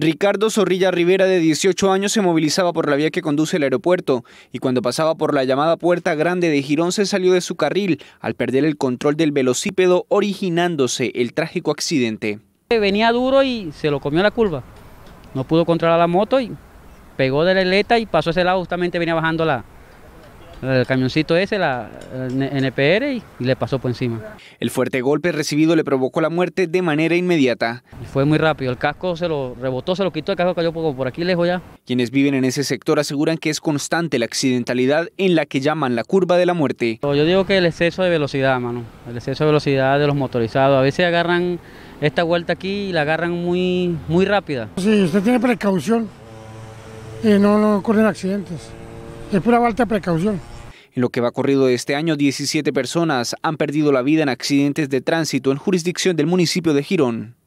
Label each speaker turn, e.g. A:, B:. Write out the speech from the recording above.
A: Ricardo Zorrilla Rivera, de 18 años, se movilizaba por la vía que conduce el aeropuerto y cuando pasaba por la llamada Puerta Grande de Girón se salió de su carril al perder el control del velocípedo originándose el trágico accidente.
B: Venía duro y se lo comió la curva. No pudo controlar la moto y pegó de la aleta y pasó a ese lado, justamente venía bajando la, el camioncito ese, la NPR, y, le pasó por encima.
A: El fuerte golpe recibido le provocó la muerte de manera inmediata. Fue muy rápido, el casco se lo rebotó, se lo quitó, el casco cayó poco por aquí lejos ya. Quienes viven en ese sector aseguran que es constante la accidentalidad en la que llaman la curva de la muerte. Yo digo que el exceso de velocidad, mano, el exceso de
B: velocidad de los motorizados, a veces agarran esta vuelta aquí y la agarran muy, muy rápida.
C: Si usted tiene precaución, y no, no ocurren accidentes es pura falta de precaución.
A: En lo que va corrido de este año, 17 personas han perdido la vida en accidentes de tránsito en jurisdicción del municipio de Girón.